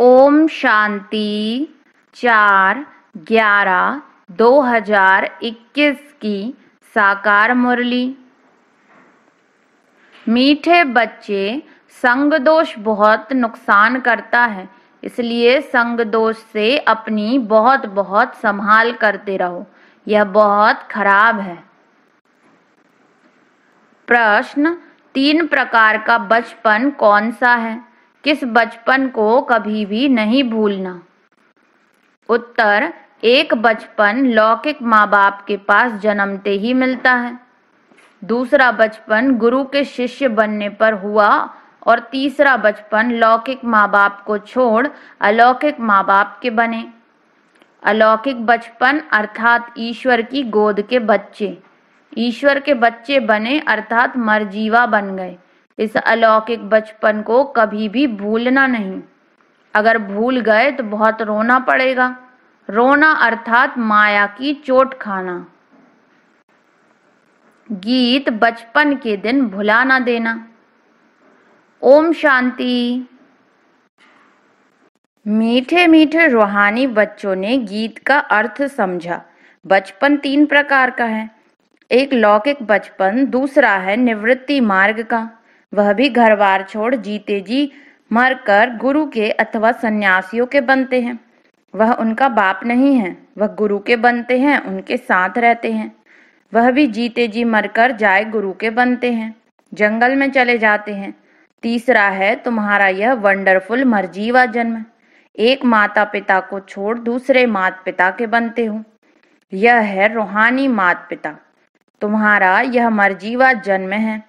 ओम शांति चार ग्यारह दो हजार इक्कीस की साकार मुरली मीठे बच्चे संग दोष बहुत नुकसान करता है इसलिए संग दोष से अपनी बहुत बहुत संभाल करते रहो यह बहुत खराब है प्रश्न तीन प्रकार का बचपन कौन सा है किस बचपन को कभी भी नहीं भूलना उत्तर एक बचपन लौकिक माँ बाप के पास जन्मते ही मिलता है दूसरा बचपन गुरु के शिष्य बनने पर हुआ और तीसरा बचपन लौकिक माँ बाप को छोड़ अलौकिक माँ बाप के बने अलौकिक बचपन अर्थात ईश्वर की गोद के बच्चे ईश्वर के बच्चे बने अर्थात मरजीवा बन गए इस अलौकिक बचपन को कभी भी भूलना नहीं अगर भूल गए तो बहुत रोना पड़ेगा रोना अर्थात माया की चोट खाना गीत बचपन के दिन भुला ना देना ओम शांति मीठे मीठे रूहानी बच्चों ने गीत का अर्थ समझा बचपन तीन प्रकार का है एक लौकिक बचपन दूसरा है निवृत्ति मार्ग का वह भी घर बार छोड़ जीते जी मर कर गुरु के अथवा सन्यासियों के बनते हैं वह उनका बाप नहीं है वह गुरु के बनते हैं उनके साथ रहते हैं वह भी जीते जी मरकर जाए गुरु के बनते हैं जंगल में चले जाते हैं तीसरा है तुम्हारा यह वंडरफुल मरजीवा जन्म एक माता पिता को छोड़ दूसरे माता पिता के बनते हो यह है रूहानी माता पिता तुम्हारा यह मरजीवा जन्म है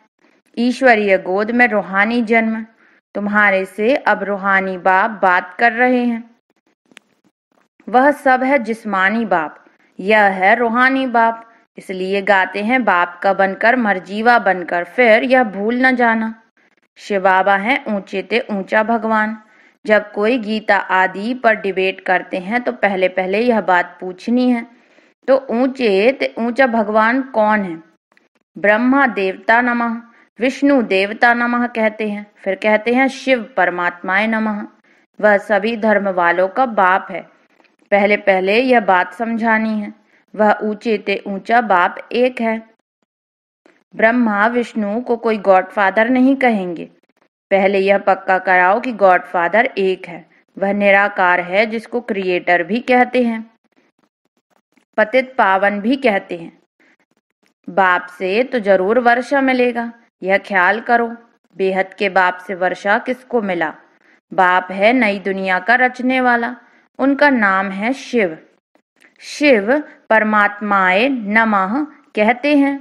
ईश्वरीय गोद में रूहानी जन्म तुम्हारे से अब रूहानी बाप बात कर रहे हैं वह सब है जिस्मानी बाप यह है रूहानी बाप इसलिए गाते हैं बाप का बनकर मरजीवा बनकर फिर यह भूल न जाना शिव बाबा है ऊंचे ते ऊंचा भगवान जब कोई गीता आदि पर डिबेट करते हैं तो पहले पहले यह बात पूछनी है तो ऊंचे ते ऊंचा भगवान कौन है ब्रह्मा देवता नमः विष्णु देवता नमः कहते हैं फिर कहते हैं शिव परमात्माए नमः वह सभी धर्म वालों का बाप है पहले पहले यह बात समझानी है वह ऊंचे ते ऊंचा बाप एक है ब्रह्मा विष्णु को कोई गॉडफादर नहीं कहेंगे पहले यह पक्का कराओ कि गॉडफादर एक है वह निराकार है जिसको क्रिएटर भी कहते हैं पतित पावन भी कहते हैं बाप से तो जरूर वर्षा मिलेगा यह ख्याल करो बेहद के बाप से वर्षा किसको मिला बाप है नई दुनिया का रचने वाला उनका नाम है शिव शिव परमात्माए नमः कहते हैं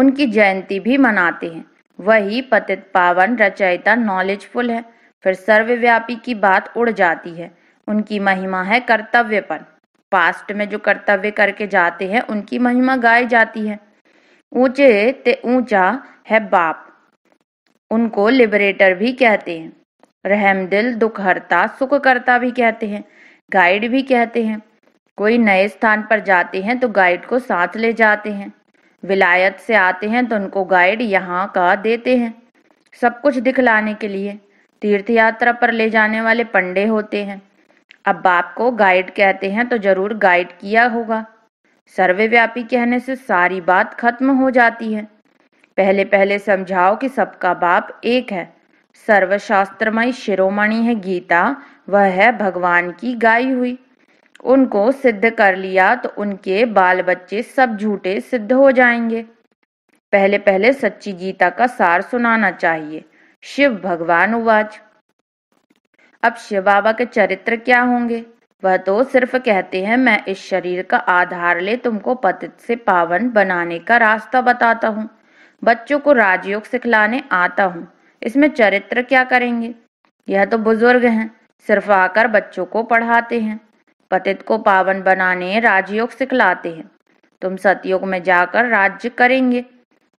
उनकी जयंती भी मनाते हैं वही पतित पावन रचयिता नॉलेजफुल है फिर सर्वव्यापी की बात उड़ जाती है उनकी महिमा है कर्तव्य पर पास्ट में जो कर्तव्य करके जाते हैं उनकी महिमा गाई जाती है ऊंचे ते ऊंचा है बाप उनको लिबरेटर भी कहते हैं रहम दिल दुखहरता सुख करता भी कहते हैं गाइड भी कहते हैं कोई नए स्थान पर जाते हैं तो गाइड को साथ ले जाते हैं विलायत से आते हैं तो उनको गाइड यहाँ का देते हैं सब कुछ दिखलाने के लिए तीर्थ यात्रा पर ले जाने वाले पंडे होते हैं अब बाप को गाइड कहते हैं तो जरूर गाइड किया होगा सर्वव्यापी कहने से सारी बात खत्म हो जाती है पहले पहले समझाओ कि सबका बाप एक है सर्वशास्त्रमय शिरोमणि है गीता वह है भगवान की गाई हुई उनको सिद्ध कर लिया तो उनके बाल बच्चे सब झूठे सिद्ध हो जाएंगे पहले पहले सच्ची गीता का सार सुनाना चाहिए शिव भगवान उवाच अब शिव बाबा के चरित्र क्या होंगे वह तो सिर्फ कहते हैं मैं इस शरीर का आधार ले तुमको पतित से पावन बनाने का रास्ता बताता हूँ बच्चों को राजयोग सिखलाने आता हूँ इसमें चरित्र क्या करेंगे यह तो बुजुर्ग हैं सिर्फ आकर बच्चों को पढ़ाते हैं पतित को पावन बनाने राजयोग सिखलाते हैं तुम सतयुग में जाकर राज्य करेंगे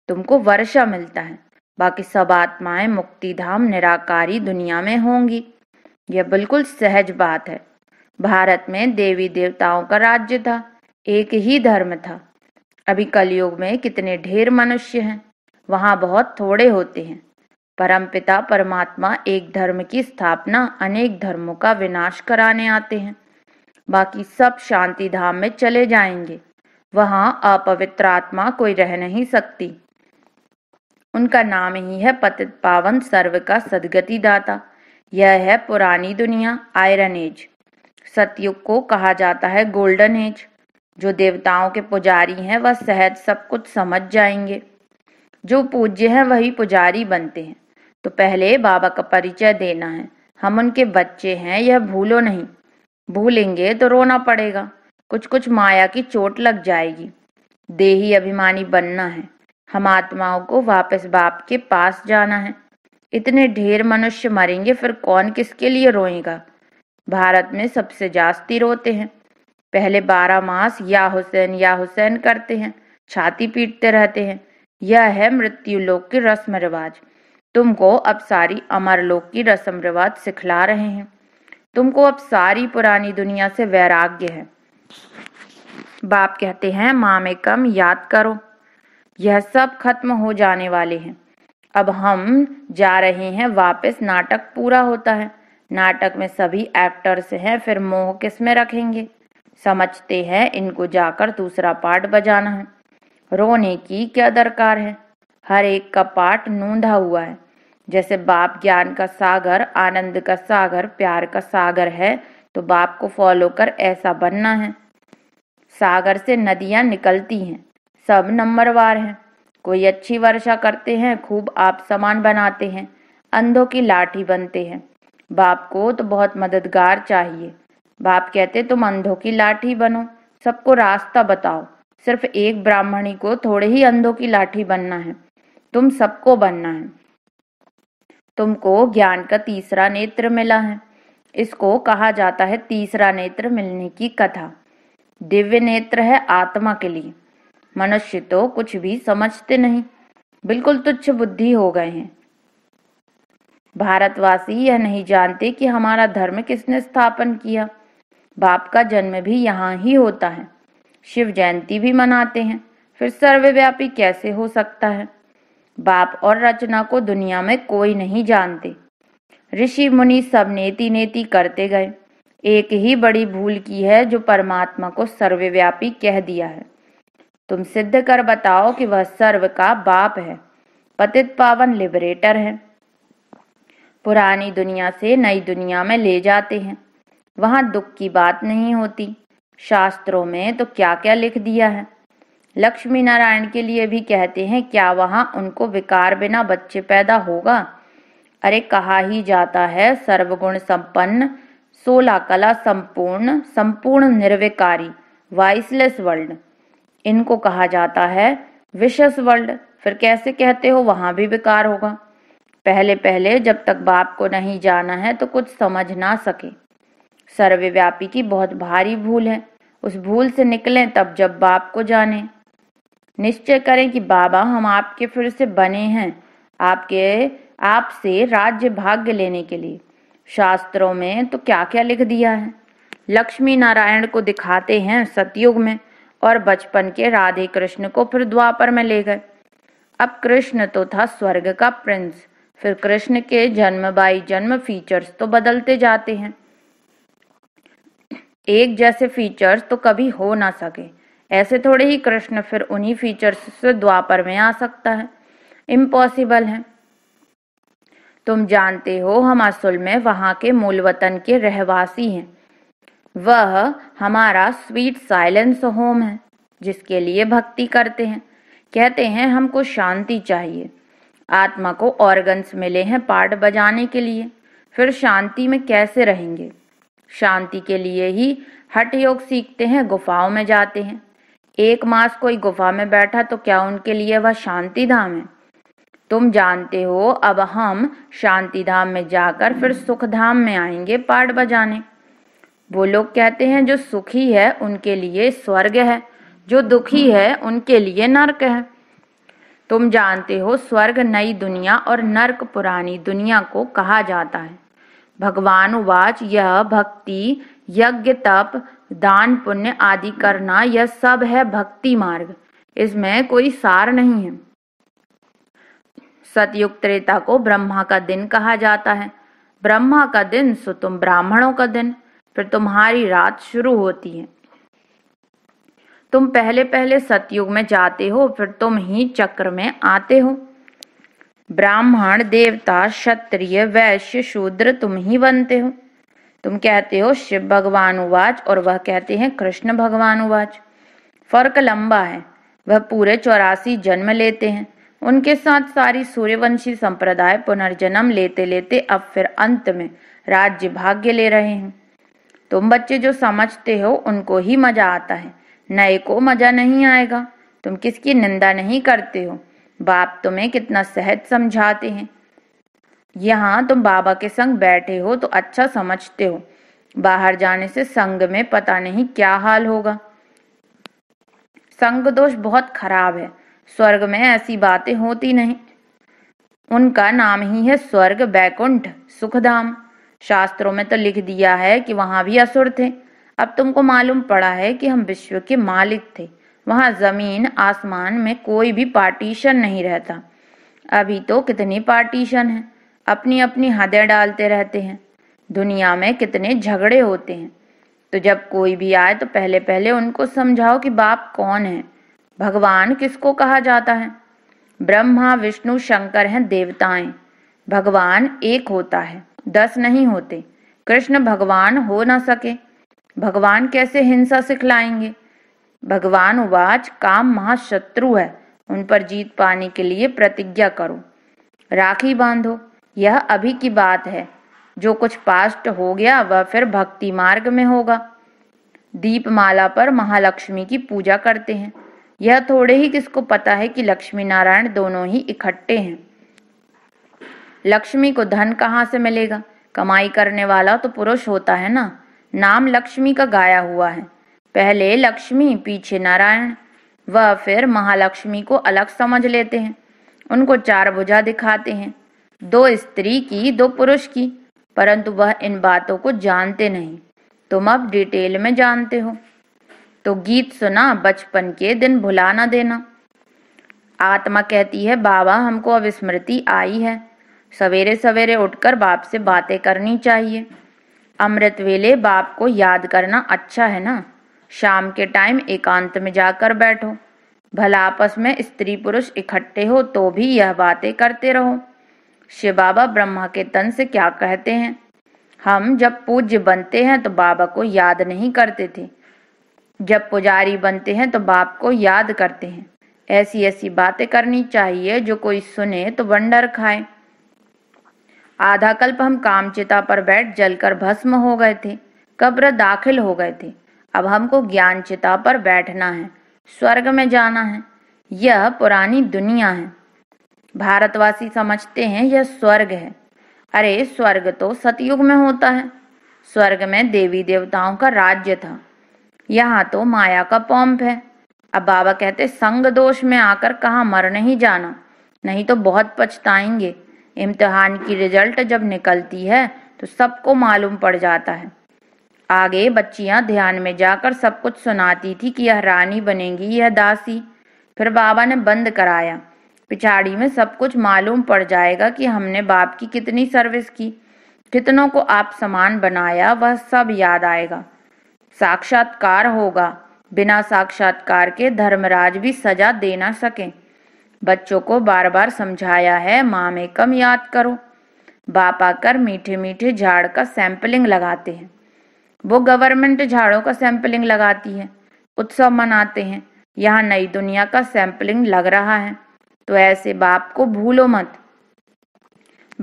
तुमको वर्षा मिलता है बाकी सब आत्माएं मुक्तिधाम निराकारी दुनिया में होंगी यह बिल्कुल सहज बात है भारत में देवी देवताओं का राज्य था एक ही धर्म था अभी कलयुग में कितने ढेर मनुष्य हैं वहां बहुत थोड़े होते हैं परमपिता परमात्मा एक धर्म की स्थापना अनेक धर्मों का विनाश कराने आते हैं बाकी सब शांति धाम में चले जाएंगे वहां अपवित्र आत्मा कोई रह नहीं सकती उनका नाम ही है पतित पावन सर्व का सदगति दाता यह है पुरानी दुनिया आयरन एज सतयुग को कहा जाता है गोल्डन एज जो देवताओं के पुजारी हैं वह सहज सब कुछ समझ जाएंगे जो पूज्य हैं वही पुजारी बनते हैं तो पहले बाबा का परिचय देना है हम उनके बच्चे हैं यह भूलो नहीं भूलेंगे तो रोना पड़ेगा कुछ कुछ माया की चोट लग जाएगी देही अभिमानी बनना है हम आत्माओं को वापस बाप के पास जाना है इतने ढेर मनुष्य मरेंगे फिर कौन किसके लिए रोएगा भारत में सबसे जास्ती रोते हैं पहले बारह मास या हुसैन या हुसैन करते हैं छाती पीटते रहते हैं यह है मृत्यु लोक की रस्म रिवाज तुमको अब सारी अमर लोक की रस्म रिवाज सिखला रहे हैं तुमको अब सारी पुरानी दुनिया से वैराग्य है बाप कहते हैं माँ में कम याद करो यह सब खत्म हो जाने वाले हैं अब हम जा रहे हैं वापस नाटक पूरा होता है नाटक में सभी एक्टर्स हैं फिर मोह किस में रखेंगे समझते हैं इनको जाकर दूसरा पार्ट बजाना है रोने की क्या दरकार है हर एक का पार्ट नूंधा हुआ है जैसे बाप ज्ञान का सागर आनंद का सागर प्यार का सागर है तो बाप को फॉलो कर ऐसा बनना है सागर से नदियां निकलती हैं सब नंबरवार हैं कोई अच्छी वर्षा करते हैं खूब आप समान बनाते हैं अंधों की लाठी बनते हैं बाप को तो बहुत मददगार चाहिए बाप कहते तुम अंधों की लाठी बनो सबको रास्ता बताओ सिर्फ एक ब्राह्मणी को थोड़े ही अंधों की लाठी बनना है तुम सबको बनना है तुमको ज्ञान का तीसरा नेत्र मिला है इसको कहा जाता है तीसरा नेत्र मिलने की कथा दिव्य नेत्र है आत्मा के लिए मनुष्य तो कुछ भी समझते नहीं बिल्कुल तुच्छ बुद्धि हो गए हैं भारतवासी यह नहीं जानते कि हमारा धर्म किसने स्थापन किया बाप का जन्म भी यहाँ ही होता है शिव जयंती भी मनाते हैं फिर सर्वव्यापी कैसे हो सकता है बाप और रचना को दुनिया में कोई नहीं जानते ऋषि मुनि सब नेति नेति करते गए एक ही बड़ी भूल की है जो परमात्मा को सर्वव्यापी कह दिया है तुम सिद्ध कर बताओ कि वह सर्व का बाप है पतित पावन लिबरेटर है पुरानी दुनिया से नई दुनिया में ले जाते हैं वहां दुख की बात नहीं होती शास्त्रों में तो क्या क्या लिख दिया है लक्ष्मी नारायण के लिए भी कहते हैं क्या वहाँ उनको विकार बिना बच्चे पैदा होगा अरे कहा ही जाता है सर्वगुण संपन्न सोलह कला संपूर्ण संपूर्ण निर्विकारी वाइसलेस वर्ल्ड इनको कहा जाता है विशेष वर्ल्ड फिर कैसे कहते हो वहाँ भी विकार होगा पहले पहले जब तक बाप को नहीं जाना है तो कुछ समझ ना सके सर्वव्यापी की बहुत भारी भूल है उस भूल से निकलें तब जब बाप को जाने निश्चय करें कि बाबा हम आपके फिर से बने हैं आपके आपसे राज्य भाग्य लेने के लिए शास्त्रों में तो क्या क्या लिख दिया है लक्ष्मी नारायण को दिखाते हैं सतयुग में और बचपन के राधे कृष्ण को फिर द्वापर में ले गए अब कृष्ण तो था स्वर्ग का प्रिंस फिर कृष्ण के जन्म बाई जन्म फीचर्स तो बदलते जाते हैं एक जैसे फीचर्स तो कभी हो ना सके ऐसे थोड़े ही कृष्ण फिर उन्हीं फीचर्स से द्वापर में आ सकता है इम्पॉसिबल है तुम जानते हो हम असल में वहां के मूल वतन के रहवासी हैं वह हमारा स्वीट साइलेंस होम है जिसके लिए भक्ति करते हैं कहते हैं हमको शांति चाहिए आत्मा को ऑर्गन्स मिले हैं पार्ट बजाने के लिए फिर शांति में कैसे रहेंगे शांति के लिए ही हट योग सीखते हैं गुफाओं में जाते हैं एक मास कोई गुफा में बैठा तो क्या उनके लिए वह शांति धाम है तुम जानते हो अब हम शांति धाम में जाकर फिर सुख धाम में आएंगे पाठ बजाने वो लोग कहते हैं जो सुखी है उनके लिए स्वर्ग है जो दुखी है उनके लिए नर्क है तुम जानते हो स्वर्ग नई दुनिया और नर्क पुरानी दुनिया को कहा जाता है भगवान उवाच यह भक्ति यज्ञ तप दान पुण्य आदि करना यह सब है भक्ति मार्ग इसमें कोई सार नहीं है सतयुग त्रेता को ब्रह्मा का दिन कहा जाता है ब्रह्मा का दिन सो तुम ब्राह्मणों का दिन फिर तुम्हारी रात शुरू होती है तुम पहले पहले सतयुग में जाते हो फिर तुम ही चक्र में आते हो ब्राह्मण देवता क्षत्रिय वैश्य शूद्र तुम ही बनते हो तुम कहते हो शिव भगवान उवाच और वह कहते हैं कृष्ण भगवान उवाच फर्क लंबा है वह पूरे चौरासी जन्म लेते हैं उनके साथ सारी सूर्यवंशी संप्रदाय पुनर्जन्म लेते लेते अब फिर अंत में राज्य भाग्य ले रहे हैं तुम बच्चे जो समझते हो उनको ही मजा आता है नए को मजा नहीं आएगा तुम किसकी निंदा नहीं करते हो बाप तुम्हें कितना सहज समझाते हैं यहाँ तुम बाबा के संग बैठे हो तो अच्छा समझते हो बाहर जाने से संग में पता नहीं क्या हाल होगा संग दोष बहुत खराब है स्वर्ग में ऐसी बातें होती नहीं उनका नाम ही है स्वर्ग बैकुंठ सुखधाम शास्त्रों में तो लिख दिया है कि वहां भी असुर थे अब तुमको मालूम पड़ा है कि हम विश्व के मालिक थे वहां जमीन आसमान में कोई भी पार्टीशन नहीं रहता अभी तो कितनी पार्टीशन है अपनी अपनी हदें डालते रहते हैं दुनिया में कितने झगड़े होते हैं तो जब कोई भी आए तो पहले पहले उनको समझाओ कि बाप कौन है भगवान किसको कहा जाता है ब्रह्मा विष्णु शंकर हैं देवताएं भगवान एक होता है दस नहीं होते कृष्ण भगवान हो ना सके भगवान कैसे हिंसा सिखलाएंगे भगवान उवाच काम महाशत्रु है उन पर जीत पाने के लिए प्रतिज्ञा करो राखी बांधो यह अभी की बात है जो कुछ पास्ट हो गया वह फिर भक्ति मार्ग में होगा दीपमाला पर महालक्ष्मी की पूजा करते हैं यह थोड़े ही किसको पता है कि लक्ष्मी नारायण दोनों ही इकट्ठे हैं लक्ष्मी को धन कहाँ से मिलेगा कमाई करने वाला तो पुरुष होता है ना नाम लक्ष्मी का गाया हुआ है पहले लक्ष्मी पीछे नारायण वह फिर महालक्ष्मी को अलग समझ लेते हैं उनको चार भुजा दिखाते हैं दो स्त्री की दो पुरुष की परंतु वह इन बातों को जानते नहीं तुम अब डिटेल में जानते हो तो गीत सुना बचपन के दिन भुला ना देना आत्मा कहती है बाबा हमको अब स्मृति आई है सवेरे सवेरे उठकर बाप से बातें करनी चाहिए अमृत वेले बाप को याद करना अच्छा है ना शाम के टाइम एकांत में जाकर बैठो भला आपस में स्त्री पुरुष इकट्ठे हो तो भी यह बातें करते रहो शिव बाबा ब्रह्मा के तन से क्या कहते हैं हम जब पूज्य बनते हैं तो बाबा को याद नहीं करते थे जब पुजारी बनते हैं तो बाप को याद करते हैं ऐसी ऐसी बातें करनी चाहिए जो कोई सुने तो वंडर खाए आधा कल्प हम कामचिता पर बैठ जलकर भस्म हो गए थे कब्र दाखिल हो गए थे अब हमको ज्ञान चिता पर बैठना है स्वर्ग में जाना है यह पुरानी दुनिया है भारतवासी समझते हैं यह स्वर्ग है अरे स्वर्ग तो सतयुग में होता है स्वर्ग में देवी देवताओं का राज्य था यहाँ तो माया का पंप है अब बाबा कहते संग दोष में आकर कहा मर नहीं जाना नहीं तो बहुत पछताएंगे इम्तहान की रिजल्ट जब निकलती है तो सबको मालूम पड़ जाता है आगे बच्चियां ध्यान में जाकर सब कुछ सुनाती थी कि यह रानी बनेगी यह दासी फिर बाबा ने बंद कराया पिछाड़ी में सब कुछ मालूम पड़ जाएगा कि हमने बाप की कितनी सर्विस की कितनों को आप समान बनाया वह सब याद आएगा साक्षात्कार होगा बिना साक्षात्कार के धर्मराज भी सजा देना सकें बच्चों को बार बार समझाया है माँ में कम याद करो बाप आकर मीठे मीठे झाड़ का सैंपलिंग लगाते हैं वो गवर्नमेंट झाड़ों का सैंपलिंग लगाती है उत्सव मनाते हैं यहाँ नई दुनिया का सैंपलिंग लग रहा है तो ऐसे बाप को भूलो मत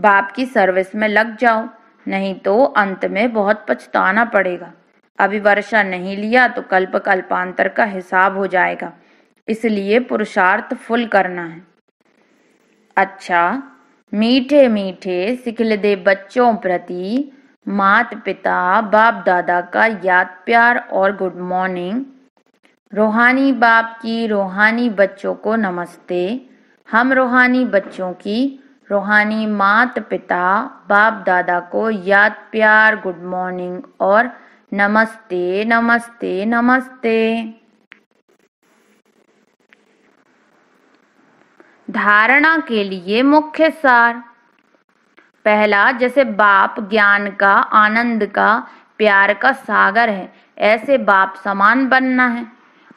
बाप की सर्विस में लग जाओ नहीं तो अंत में बहुत पछताना पड़ेगा अभी वर्षा नहीं लिया तो कल्प कल्पांतर का हिसाब हो जाएगा इसलिए पुरुषार्थ फुल करना है अच्छा मीठे मीठे सिखल दे बच्चों प्रति मात पिता बाप दादा का याद प्यार और गुड मॉर्निंग रूहानी बाप की रूहानी बच्चों को नमस्ते हम रूहानी बच्चों की रूहानी मात पिता बाप दादा को याद प्यार गुड मॉर्निंग और नमस्ते नमस्ते नमस्ते धारणा के लिए मुख्य सार पहला जैसे बाप ज्ञान का आनंद का प्यार का सागर है ऐसे बाप समान बनना है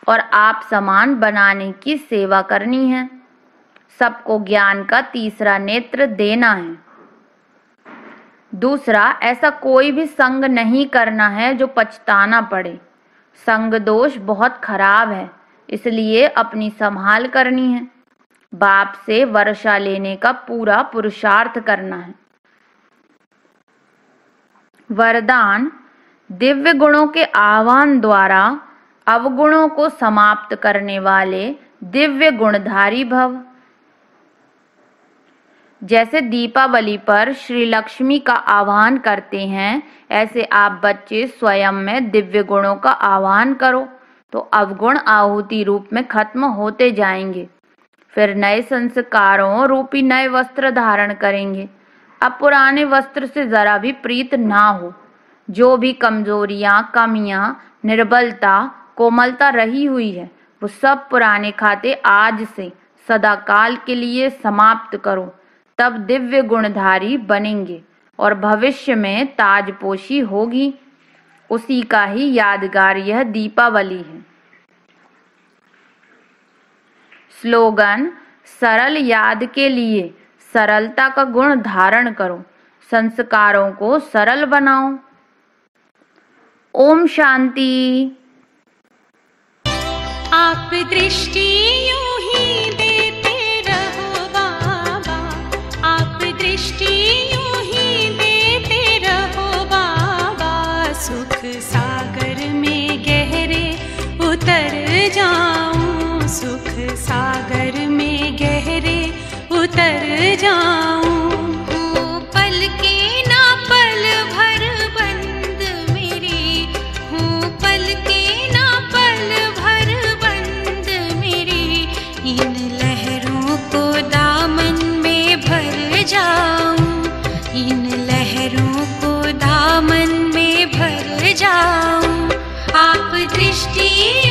और आप समान बनाने की सेवा करनी है सबको ज्ञान का तीसरा नेत्र देना है दूसरा ऐसा कोई भी संग नहीं करना है जो पछताना पड़े संग दोष बहुत खराब है इसलिए अपनी संभाल करनी है बाप से वर्षा लेने का पूरा पुरुषार्थ करना है वरदान दिव्य गुणों के आह्वान द्वारा अवगुणों को समाप्त करने वाले दिव्य गुणधारी भव जैसे दीपावली पर श्री लक्ष्मी का आह्वान करते हैं ऐसे आप बच्चे स्वयं में दिव्य गुणों का आह्वान करो तो अवगुण आहुति रूप में खत्म होते जाएंगे फिर नए संस्कारों रूपी नए वस्त्र धारण करेंगे अब पुराने वस्त्र से जरा भी प्रीत ना हो जो भी कमजोरियां कमियां निर्बलता कोमलता रही हुई है वो सब पुराने खाते आज से सदाकाल के लिए समाप्त करो तब दिव्य गुणधारी बनेंगे और भविष्य में ताजपोशी होगी उसी का ही यादगार यह दीपावली है स्लोगन सरल याद के लिए सरलता का गुण धारण करो संस्कारों को सरल बनाओ ओम शांति आप दृष्टि उतर जाऊं तू पल के भर बंद पल के भर बंद इन लहरों को दामन में भर इन लहरों को दामन में भर जाऊं आप दृष्टि